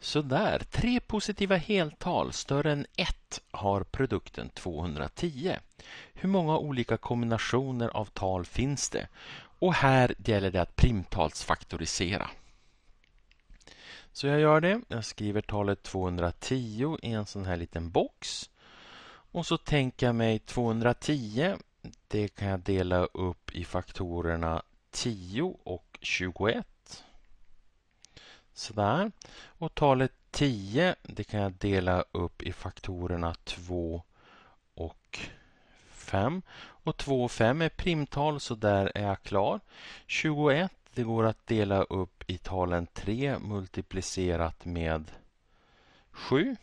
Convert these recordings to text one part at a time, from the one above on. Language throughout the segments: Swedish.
Sådär, tre positiva heltal större än ett har produkten 210. Hur många olika kombinationer av tal finns det? Och här gäller det att primtalsfaktorisera. Så jag gör det. Jag skriver talet 210 i en sån här liten box. Och så tänker jag mig 210. Det kan jag dela upp i faktorerna 10 och 21. Sådär. Och talet 10 det kan jag dela upp i faktorerna 2 och 5. Och 2 och 5 är primtal så där är jag klar. 21 det går att dela upp i talen 3 multiplicerat med 7.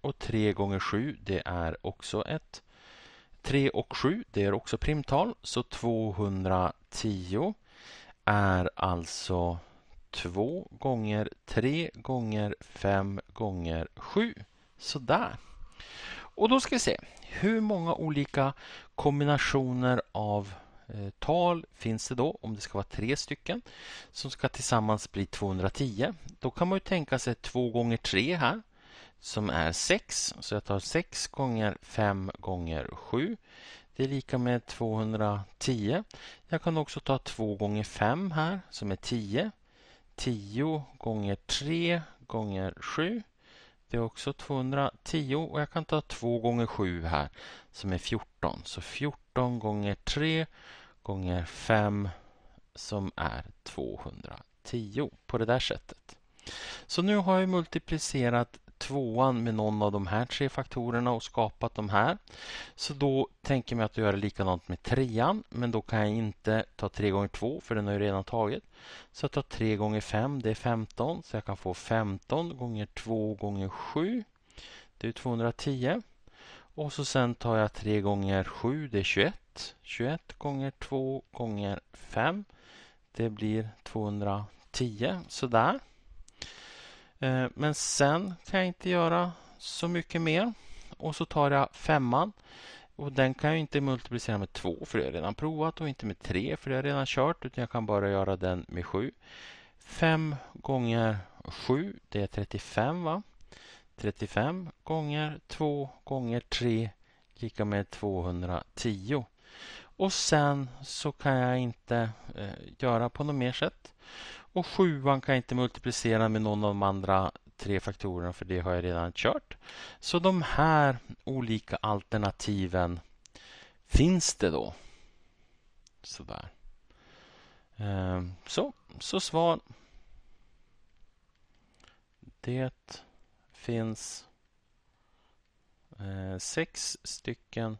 Och 3 gånger 7 det är också ett 3 och 7 det är också primtal så 210 är alltså 2 gånger 3 gånger 5 gånger 7. Sådär. Och då ska vi se, hur många olika kombinationer av eh, tal finns det då, om det ska vara tre stycken, som ska tillsammans bli 210. Då kan man ju tänka sig 2 gånger 3 här, som är 6. Så jag tar 6 gånger 5 gånger 7. Det är lika med 210. Jag kan också ta 2 gånger 5 här, som är 10. 10 gånger 3 gånger 7. Det är också 210 och jag kan ta 2 gånger 7 här som är 14. Så 14 gånger 3 gånger 5 som är 210 på det där sättet. Så nu har jag multiplicerat tvåan med någon av de här tre faktorerna och skapat de här. Så då tänker jag mig att göra likadant med trean men då kan jag inte ta 3 gånger 2 för den har jag redan tagit. Så jag tar 3 gånger 5, det är 15 så jag kan få 15 gånger 2 gånger 7 det är 210. Och så sen tar jag 3 gånger 7, det är 21. 21 gånger 2 gånger 5 det blir 210 sådär. Eh, men sen kan jag inte göra så mycket mer. Och så tar jag femman. Och den kan jag inte multiplicera med 2 för det har jag redan provat och inte med 3 för det har jag redan kört utan jag kan bara göra den med 7. 5 gånger 7 det är 35 va? 35 gånger 2 gånger 3 lika med 210. Och sen så kan jag inte eh, göra på något mer sätt. Och sjuan kan jag inte multiplicera med någon av de andra tre faktorerna för det har jag redan kört. Så de här olika alternativen finns det då. Sådär. Ehm, så, så svar. Det finns eh, sex stycken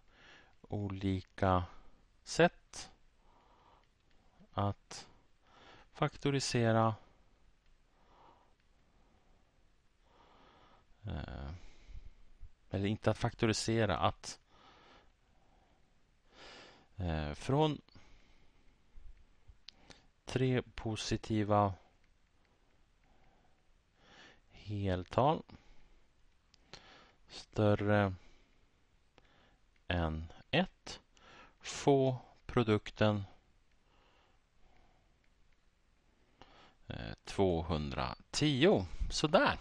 olika sätt att faktorisera eh, eller inte att faktorisera, att eh, från tre positiva heltal större än 1 få produkten 210. Eh, Sådär.